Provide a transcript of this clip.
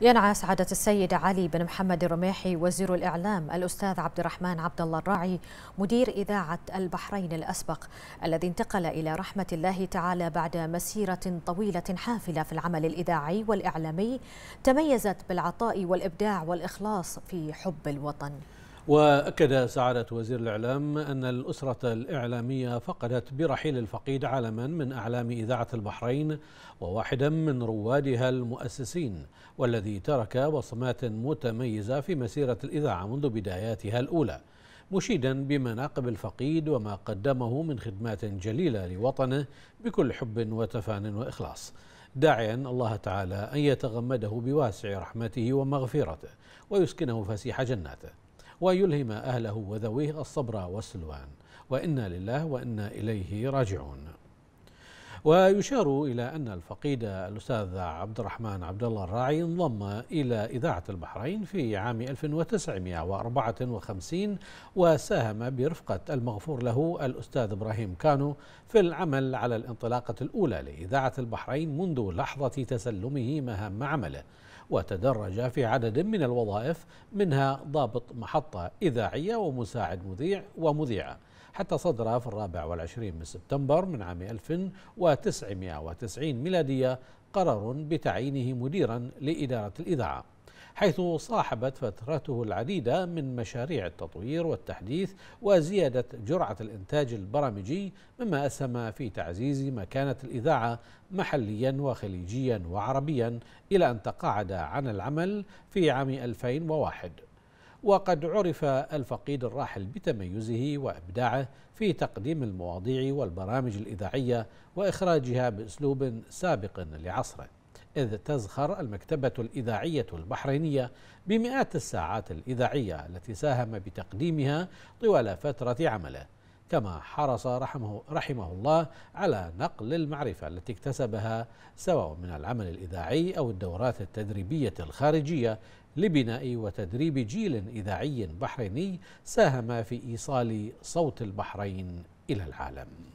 ينعى سعادة السيد علي بن محمد الرميحي وزير الإعلام الأستاذ عبد الرحمن عبد الله الراعي مدير إذاعة البحرين الأسبق الذي انتقل إلى رحمة الله تعالى بعد مسيرة طويلة حافلة في العمل الإذاعي والإعلامي تميزت بالعطاء والإبداع والإخلاص في حب الوطن وأكد سعادة وزير الإعلام أن الأسرة الإعلامية فقدت برحيل الفقيد عالما من أعلام إذاعة البحرين وواحدا من روادها المؤسسين والذي ترك بصمات متميزة في مسيرة الإذاعة منذ بداياتها الأولى مشيدا بمناقب الفقيد وما قدمه من خدمات جليلة لوطنه بكل حب وتفان وإخلاص داعيا الله تعالى أن يتغمده بواسع رحمته ومغفرته ويسكنه فسيح جناته ويلهم أهله وذويه الصبر والسلوان وإنا لله وإنا إليه راجعون ويشار إلى أن الفقيد الأستاذ عبد الرحمن عبد الله الراعي انضم إلى إذاعة البحرين في عام 1954 وساهم برفقة المغفور له الأستاذ إبراهيم كانو في العمل على الانطلاقة الأولى لإذاعة البحرين منذ لحظة تسلمه مهام عمله وتدرج في عدد من الوظائف منها ضابط محطة إذاعية ومساعد مذيع ومذيعة حتى صدر في الرابع والعشرين من سبتمبر من عام 1990 ميلادية قرار بتعيينه مديرا لإدارة الإذاعة حيث صاحبت فترته العديدة من مشاريع التطوير والتحديث وزيادة جرعة الإنتاج البرامجي مما أسهم في تعزيز مكانة الإذاعة محليا وخليجيا وعربيا إلى أن تقاعد عن العمل في عام 2001 وقد عرف الفقيد الراحل بتميزه وابداعه في تقديم المواضيع والبرامج الاذاعيه واخراجها باسلوب سابق لعصره اذ تزخر المكتبه الاذاعيه البحرينيه بمئات الساعات الاذاعيه التي ساهم بتقديمها طوال فتره عمله كما حرص رحمه, رحمه الله على نقل المعرفة التي اكتسبها سواء من العمل الإذاعي أو الدورات التدريبية الخارجية لبناء وتدريب جيل إذاعي بحريني ساهم في إيصال صوت البحرين إلى العالم